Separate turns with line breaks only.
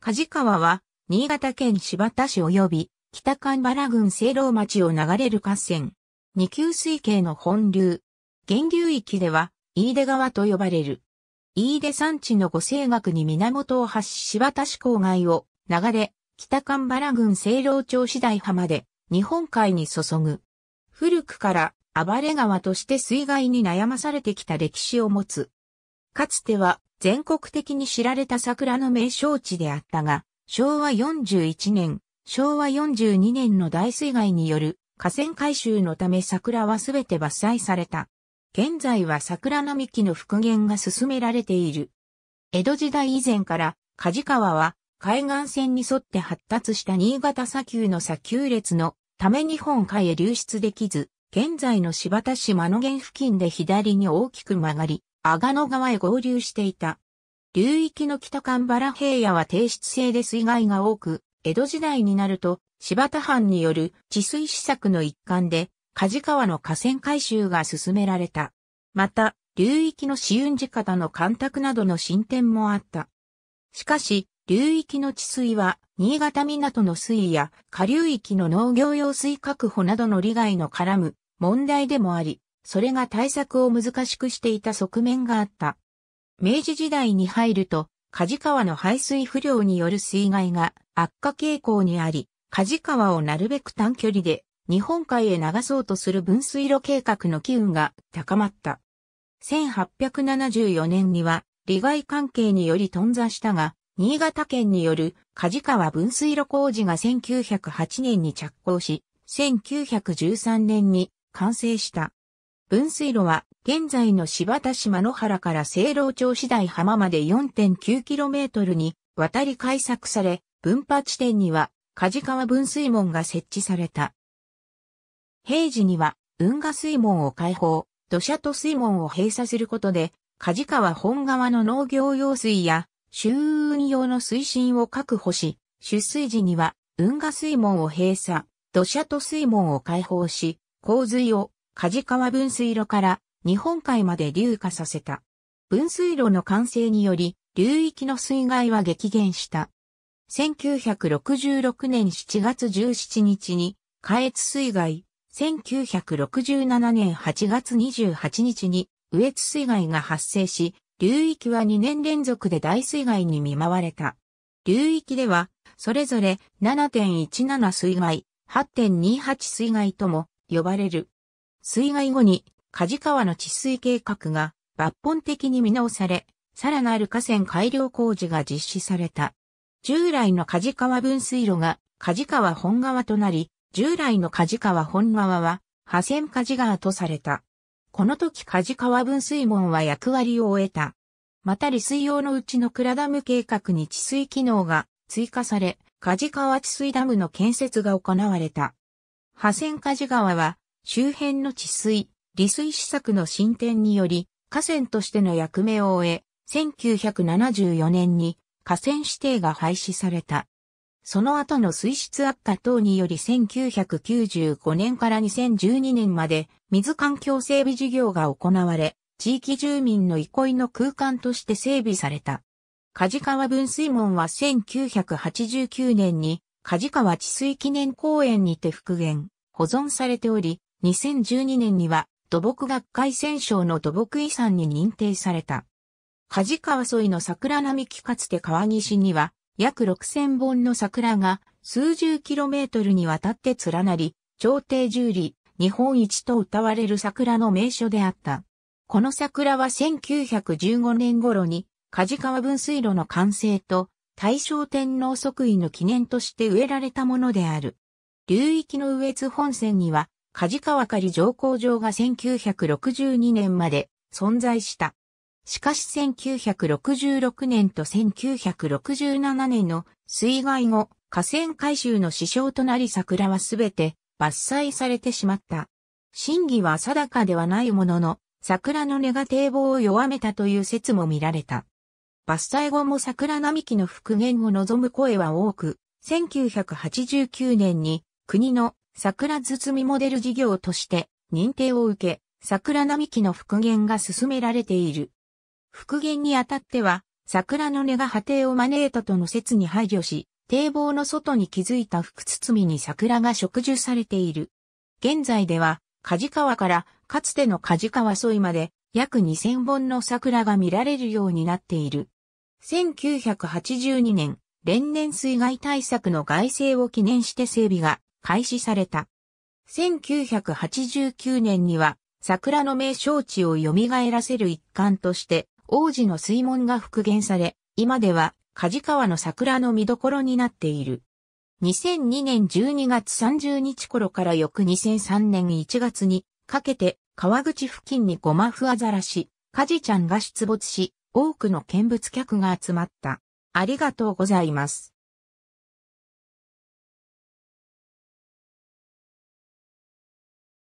梶川は、新潟県柴田市及び、北神原郡清老町を流れる河川。二級水系の本流。源流域では、飯出川と呼ばれる。飯出山地の五星学に源を発し柴田市郊外を流れ、北神原郡清老町次第浜で日本海に注ぐ。古くから暴れ川として水害に悩まされてきた歴史を持つかつては全国的に知られた桜の名勝地であったが、昭和41年、昭和42年の大水害による河川改修のため桜はすべて伐採された。現在は桜並木の復元が進められている。江戸時代以前から、梶川は海岸線に沿って発達した新潟砂丘の砂丘列のため日本海へ流出できず、現在の新発田市真野原付近で左に大きく曲がり、阿賀野川へ合流していた。流域の北神原平野は低湿性で水害が多く、江戸時代になると柴田藩による治水施策の一環で、梶川の河川改修が進められた。また、流域の死運寺方の干拓などの進展もあった。しかし、流域の治水は、新潟港の水位や下流域の農業用水確保などの利害の絡む問題でもあり、それが対策を難しくしていた側面があった。明治時代に入ると、梶川の排水不良による水害が悪化傾向にあり、梶川をなるべく短距離で日本海へ流そうとする分水路計画の機運が高まった。1874年には利害関係により頓挫したが、新潟県による梶川分水路工事が1908年に着工し、1913年に完成した。分水路は現在の柴田島野原から清老町次第浜まで 4.9km に渡り開削され、分派地点には梶川分水門が設置された。平時には運河水門を開放、土砂と水門を閉鎖することで、梶川本川の農業用水や周運用の水深を確保し、出水時には運河水門を閉鎖、土砂と水門を開放し、洪水を梶川分水路から日本海まで流下させた。分水路の完成により、流域の水害は激減した。1966年7月17日に、下越水害、1967年8月28日に、上越水害が発生し、流域は2年連続で大水害に見舞われた。流域では、それぞれ7.17水害、8.28水害とも呼ばれる。水害後に、梶川の治水計画が抜本的に見直され、さらなる河川改良工事が実施された。従来の梶川分水路が梶川本川となり、従来の梶川本川は、河線梶川とされた。この時梶川分水門は役割を終えた。また利水用のうちの倉ダム計画に治水機能が追加され、梶川治水ダムの建設が行われた。河線梶川は周辺の治水、利水施策の進展により、河川としての役目を終え、1974年に河川指定が廃止された。その後の水質悪化等により1995年から2012年まで水環境整備事業が行われ、地域住民の憩いの空間として整備された。梶川分水門は1989年に梶川治水記念公園にて復元、保存されており、2012年には土木学会選奨の土木遺産に認定された。梶川沿いの桜並木かつて川岸には約6000本の桜が数十キロメートルにわたって連なり、朝廷十里、日本一と謳われる桜の名所であった。この桜は1915年頃に梶川分水路の完成と大正天皇即位の記念として植えられたものである。流域の上越本線には梶川狩上校場が1962年まで存在した。しかし1966年と1967年の水害後、河川改修の支障となり桜はすべて伐採されてしまった。真偽は定かではないものの、桜の根が堤防を弱めたという説も見られた。伐採後も桜並木の復元を望む声は多く、1989年に国の桜包みモデル事業として認定を受け、桜並木の復元が進められている。復元にあたっては、桜の根が波堤を招いたとの説に配慮し、堤防の外に築いた福包みに桜が植樹されている。現在では、梶川からかつての梶川沿いまで約2000本の桜が見られるようになっている。1982年、連年水害対策の外政を記念して整備が開始された。1989年には桜の名勝地を蘇らせる一環として王子の水門が復元され、今では梶川の桜の見どころになっている。2002年12月30日頃から翌2003年1月にかけて川口付近にゴマフアザラシ、カジちゃんが出没し、多くの見物客が集まった。ありがとうございます。